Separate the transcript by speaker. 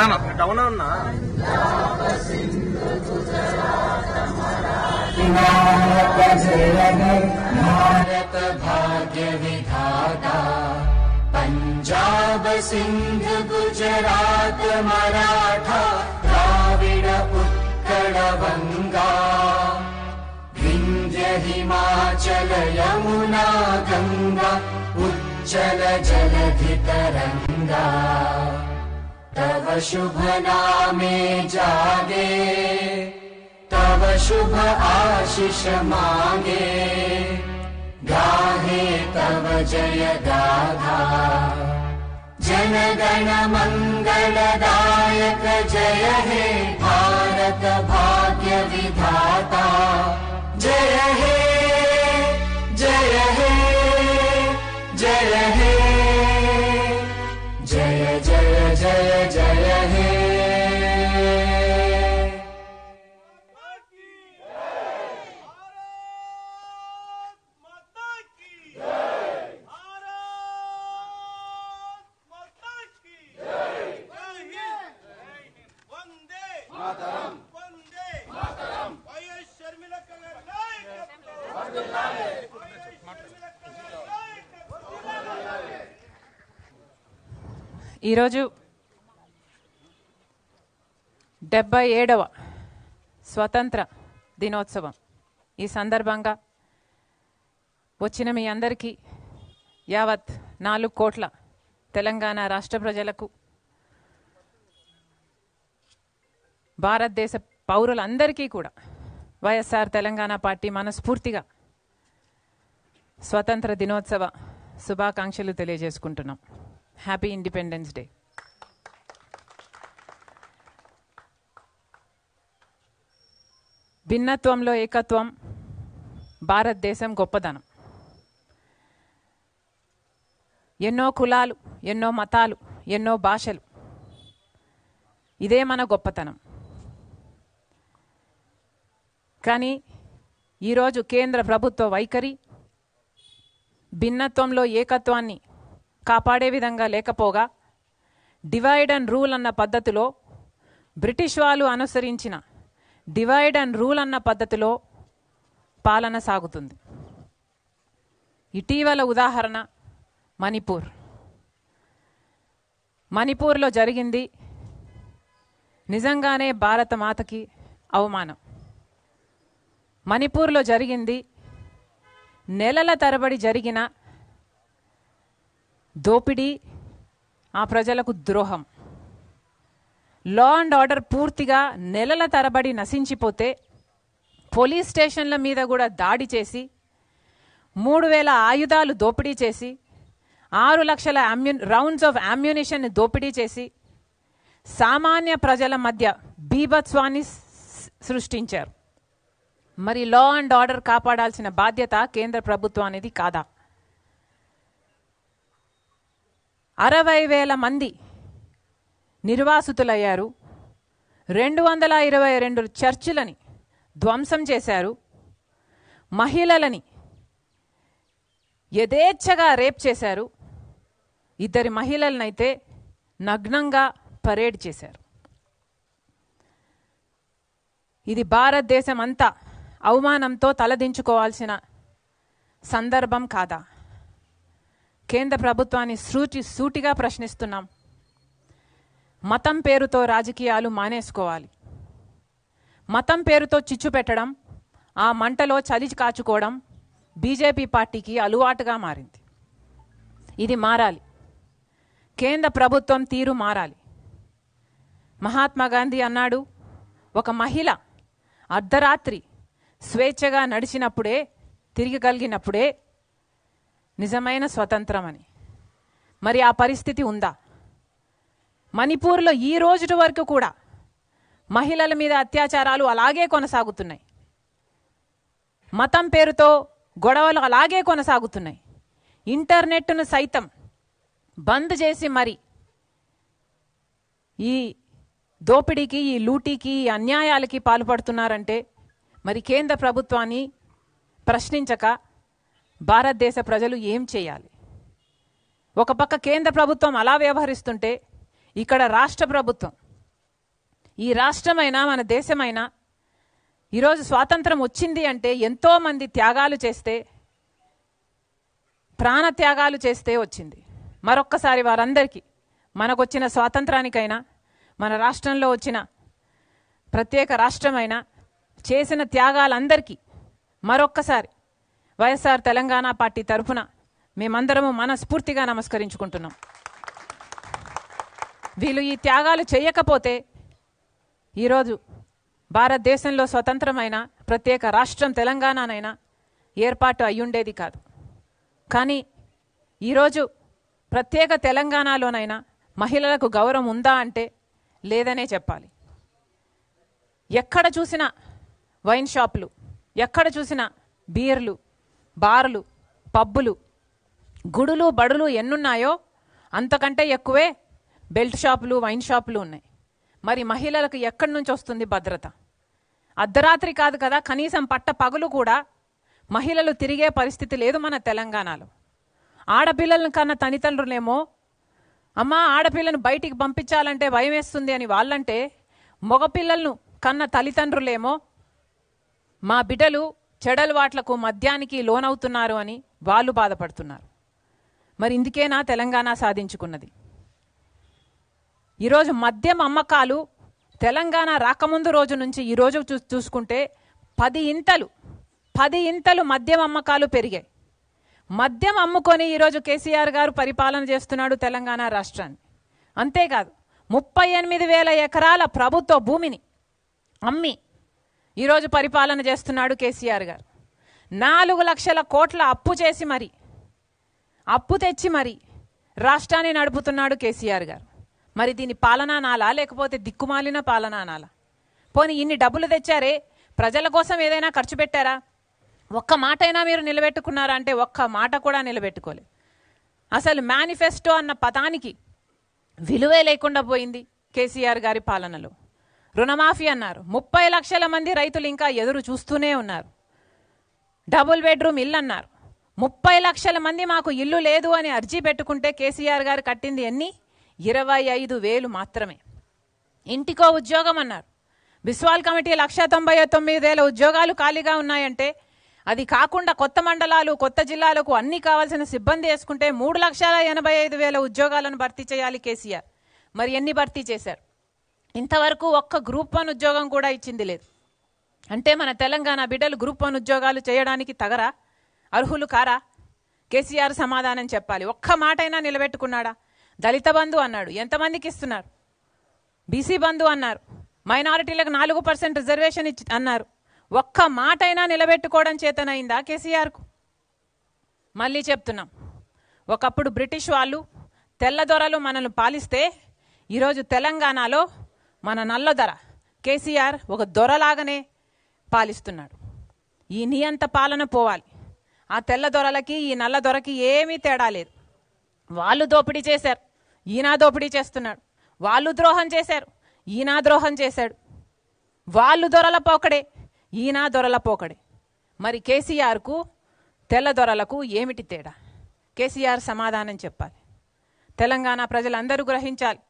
Speaker 1: जय भारत भाग्य विधागा पञ्जाब सिन्धु गुजराद्य मराठा प्राविड उत्कण गङ्गा हिमाचल यमुना गङ्गल जलधितरङ्गा तव शुभ नामे जागे तव शुभ आशिष मागे गाहे तव जय गाधा जनगण मङ्गल गायक जय हे भारत भाग्य विधाता जय हे ఈరోజు డెబ్బై ఏడవ స్వతంత్ర దినోత్సవం ఈ సందర్భంగా వచ్చిన మీ అందరికీ యావత్ నాలుగు కోట్ల తెలంగాణ రాష్ట్ర ప్రజలకు భారతదేశ పౌరులందరికీ కూడా వైఎస్ఆర్ తెలంగాణ పార్టీ మనస్ఫూర్తిగా స్వతంత్ర దినోత్సవ శుభాకాంక్షలు తెలియజేసుకుంటున్నాం హ్యాపీ ఇండిపెండెన్స్ డే భిన్నత్వంలో ఏకత్వం భారతదేశం గొప్పదనం ఎన్నో కులాలు ఎన్నో మతాలు ఎన్నో భాషలు ఇదే మన గొప్పతనం కానీ ఈరోజు కేంద్ర ప్రభుత్వ వైఖరి భిన్నత్వంలో ఏకత్వాన్ని కాపాడే విధంగా లేకపోగా డివైడ్ అండ్ రూల్ అన్న పద్ధతిలో బ్రిటిష్ వాళ్ళు అనుసరించిన డివైడ్ అండ్ రూల్ అన్న పద్ధతిలో పాలన సాగుతుంది ఇటీవల ఉదాహరణ మణిపూర్ మణిపూర్లో జరిగింది నిజంగానే భారత మాతకి అవమానం మణిపూర్లో జరిగింది నెలల తరబడి జరిగిన దోపిడీ ఆ ప్రజలకు ద్రోహం లా అండ్ ఆర్డర్ పూర్తిగా నెలల తరబడి నశించిపోతే పోలీస్ స్టేషన్ల మీద కూడా దాడి చేసి మూడు వేల ఆయుధాలు దోపిడీ చేసి ఆరు లక్షల అమ్యు రౌండ్స్ ఆఫ్ అమ్యునేషన్ దోపిడీ చేసి సామాన్య ప్రజల మధ్య బీభత్స్వాన్ని సృష్టించారు మరి లా అండ్ ఆర్డర్ కాపాడాల్సిన బాధ్యత కేంద్ర ప్రభుత్వానిది కాదా అరవై వేల మంది నిర్వాసితులయ్యారు రెండు వందల ఇరవై రెండు చర్చిలని ధ్వంసం చేశారు మహిళలని యథేచ్ఛగా రేప్ చేశారు ఇద్దరి మహిళలనైతే నగ్నంగా పరేడ్ చేశారు ఇది భారతదేశం అంతా అవమానంతో తలదించుకోవాల్సిన సందర్భం కాదా కేంద్ర ప్రభుత్వాన్ని సూచి సూటిగా ప్రశ్నిస్తున్నాం మతం పేరుతో రాజకీయాలు మానేసుకోవాలి మతం పేరుతో చిచ్చు పెట్టడం ఆ మంటలో చలి కాచుకోవడం బీజేపీ పార్టీకి అలవాటుగా మారింది ఇది మారాలి కేంద్ర ప్రభుత్వం తీరు మారాలి మహాత్మా గాంధీ అన్నాడు ఒక మహిళ అర్ధరాత్రి స్వేచ్ఛగా నడిచినప్పుడే తిరిగగలిగినప్పుడే నిజమైన స్వతంత్రం అని మరి ఆ పరిస్థితి ఉందా మణిపూర్లో ఈ రోజు వరకు కూడా మహిళల మీద అత్యాచారాలు అలాగే కొనసాగుతున్నాయి మతం పేరుతో గొడవలు అలాగే కొనసాగుతున్నాయి ఇంటర్నెట్ను సైతం బంద్ చేసి మరి ఈ దోపిడీకి ఈ లూటీకి ఈ అన్యాయాలకి పాల్పడుతున్నారంటే మరి కేంద్ర ప్రభుత్వాన్ని ప్రశ్నించక భారతదేశ ప్రజలు ఏం చేయాలి ఒక పక్క కేంద్ర ప్రభుత్వం అలా వ్యవహరిస్తుంటే ఇక్కడ రాష్ట్ర ప్రభుత్వం ఈ రాష్ట్రమైనా మన దేశమైనా ఈరోజు స్వాతంత్రం వచ్చింది అంటే ఎంతోమంది త్యాగాలు చేస్తే ప్రాణ త్యాగాలు చేస్తే వచ్చింది మరొక్కసారి వారందరికీ మనకొచ్చిన స్వాతంత్రానికైనా మన రాష్ట్రంలో వచ్చిన ప్రత్యేక రాష్ట్రమైనా చేసిన త్యాగాలందరికీ మరొక్కసారి వైఎస్ఆర్ తెలంగాణ పార్టీ తరఫున మేమందరము మనస్ఫూర్తిగా నమస్కరించుకుంటున్నాం వీళ్ళు ఈ త్యాగాలు చేయకపోతే ఈరోజు భారతదేశంలో స్వతంత్రమైన ప్రత్యేక రాష్ట్రం తెలంగాణనైనా ఏర్పాటు అయ్యుండేది కాదు కానీ ఈరోజు ప్రత్యేక తెలంగాణలోనైనా మహిళలకు గౌరవం ఉందా అంటే లేదనే చెప్పాలి ఎక్కడ చూసినా వైన్ షాపులు ఎక్కడ చూసినా బీర్లు బార్లు పబ్బులు గుడులు బడులు ఎన్నున్నాయో అంతకంటే ఎక్కువే బెల్ట్ షాపులు వైన్ షాపులు ఉన్నాయి మరి మహిళలకు ఎక్కడి నుంచి వస్తుంది భద్రత అర్ధరాత్రి కాదు కదా కనీసం పట్ట పగులు కూడా మహిళలు తిరిగే పరిస్థితి లేదు మన తెలంగాణలో ఆడపిల్లలను కన్నా తల్లిదండ్రులేమో అమ్మ ఆడపిల్లను బయటికి పంపించాలంటే భయం వేస్తుంది అని వాళ్ళంటే మగపిల్లలను కన్న తల్లిదండ్రులేమో మా బిడ్డలు చెడలవాట్లకు మద్యానికి లోనవుతున్నారు అని వాళ్ళు బాధపడుతున్నారు మరి ఇందుకేనా తెలంగాణ సాధించుకున్నది ఈరోజు మద్యం అమ్మకాలు తెలంగాణ రాకముందు రోజు నుంచి ఈరోజు చూ చూసుకుంటే పది ఇంతలు పది ఇంతలు మద్యం అమ్మకాలు పెరిగాయి మద్యం అమ్ముకొని ఈరోజు కేసీఆర్ గారు పరిపాలన చేస్తున్నాడు తెలంగాణ రాష్ట్రాన్ని అంతేకాదు ముప్పై ఎనిమిది వేల ఎకరాల ప్రభుత్వ భూమిని అమ్మి ఈరోజు పరిపాలన చేస్తున్నాడు కేసీఆర్ గారు నాలుగు లక్షల కోట్ల అప్పు చేసి మరి అప్పు తెచ్చి మరి రాష్ట్రాన్ని నడుపుతున్నాడు కేసీఆర్ గారు మరి దీని పాలనానాలా నాలా లేకపోతే దిక్కుమాలిన పాలనానాలా నాలా పోనీ ఇన్ని డబ్బులు తెచ్చారే ప్రజల కోసం ఏదైనా ఖర్చు పెట్టారా ఒక్క మాట అయినా మీరు నిలబెట్టుకున్నారా అంటే ఒక్క మాట కూడా నిలబెట్టుకోలేదు అసలు మేనిఫెస్టో అన్న పదానికి విలువే లేకుండా పోయింది కేసీఆర్ గారి పాలనలో రుణమాఫీ అన్నారు ముప్పై లక్షల మంది రైతులు ఇంకా ఎదురు చూస్తూనే ఉన్నారు డబుల్ బెడ్రూమ్ ఇల్లు అన్నారు ముప్పై లక్షల మంది మాకు ఇల్లు లేదు అని అర్జీ పెట్టుకుంటే కేసీఆర్ గారు కట్టింది ఎన్ని ఇరవై ఐదు వేలు మాత్రమే ఇంటికో ఉద్యోగం అన్నారు బిస్వాల్ కమిటీ లక్ష తొంభై తొమ్మిది వేల ఉద్యోగాలు ఖాళీగా ఉన్నాయంటే అది కాకుండా కొత్త మండలాలు కొత్త జిల్లాలకు అన్ని కావాల్సిన సిబ్బంది వేసుకుంటే మూడు లక్షల ఎనభై ఐదు వేల ఉద్యోగాలను భర్తీ చేయాలి కేసీఆర్ మరి ఎన్ని భర్తీ చేశారు ఇంతవరకు ఒక్క గ్రూప్ వన్ ఉద్యోగం కూడా ఇచ్చింది లేదు అంటే మన తెలంగాణ బిడ్డలు గ్రూప్ వన్ ఉద్యోగాలు చేయడానికి తగరా అర్హులు కారా కేసీఆర్ సమాధానం చెప్పాలి ఒక్క మాటైనా నిలబెట్టుకున్నాడా దళిత బంధు అన్నాడు ఎంతమందికి ఇస్తున్నారు బీసీ బంధు అన్నారు మైనారిటీలకు నాలుగు పర్సెంట్ రిజర్వేషన్ ఇచ్చి అన్నారు ఒక్క మాటైనా నిలబెట్టుకోవడం చేతనైందా కేసీఆర్కు మళ్ళీ చెప్తున్నాం ఒకప్పుడు బ్రిటిష్ వాళ్ళు తెల్లదొరలు మనల్ని పాలిస్తే ఈరోజు తెలంగాణలో మన నల్లధర కేసీఆర్ ఒక దొరలాగానే పాలిస్తున్నాడు ఈ నియంత పాలన పోవాలి ఆ తెల్ల దొరలకి ఈ నల్ల దొరకి ఏమీ తేడా లేదు వాళ్ళు దోపిడీ చేశారు ఈయన దోపిడీ చేస్తున్నాడు వాళ్ళు ద్రోహం చేశారు ఈయన ద్రోహం చేశాడు వాళ్ళు దొరల పోకడే ఈయన దొరల పోకడే మరి కేసీఆర్కు తెల్ల దొరలకు ఏమిటి తేడా కేసీఆర్ సమాధానం చెప్పాలి తెలంగాణ ప్రజలందరూ గ్రహించాలి